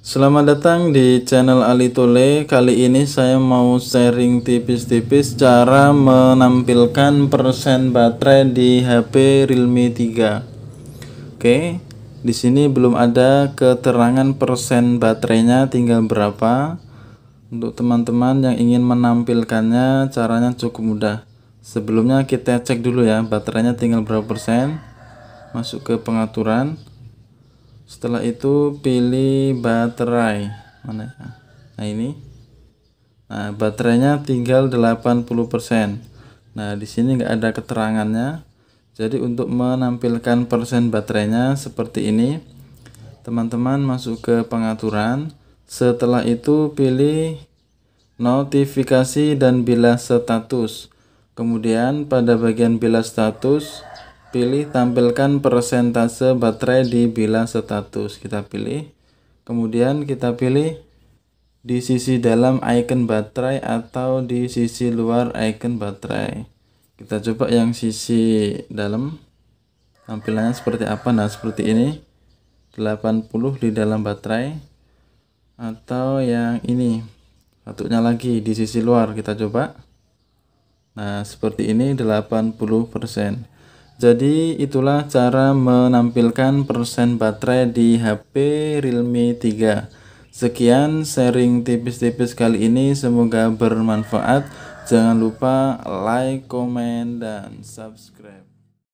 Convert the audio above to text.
Selamat datang di channel Ali Tole. Kali ini saya mau sharing tipis-tipis cara menampilkan persen baterai di HP Realme 3. Oke, di sini belum ada keterangan persen baterainya tinggal berapa. Untuk teman-teman yang ingin menampilkannya, caranya cukup mudah. Sebelumnya kita cek dulu ya baterainya tinggal berapa persen. Masuk ke pengaturan setelah itu pilih baterai mana nah ini nah baterainya tinggal 80% nah di sini nggak ada keterangannya jadi untuk menampilkan persen baterainya seperti ini teman-teman masuk ke pengaturan setelah itu pilih notifikasi dan bila status kemudian pada bagian bila status pilih tampilkan persentase baterai di bilah status kita pilih kemudian kita pilih di sisi dalam icon baterai atau di sisi luar icon baterai kita coba yang sisi dalam tampilannya seperti apa nah seperti ini 80 di dalam baterai atau yang ini satunya lagi di sisi luar kita coba nah seperti ini 80% jadi itulah cara menampilkan persen baterai di HP Realme 3. Sekian sharing tipis-tipis kali ini semoga bermanfaat. Jangan lupa like, comment dan subscribe.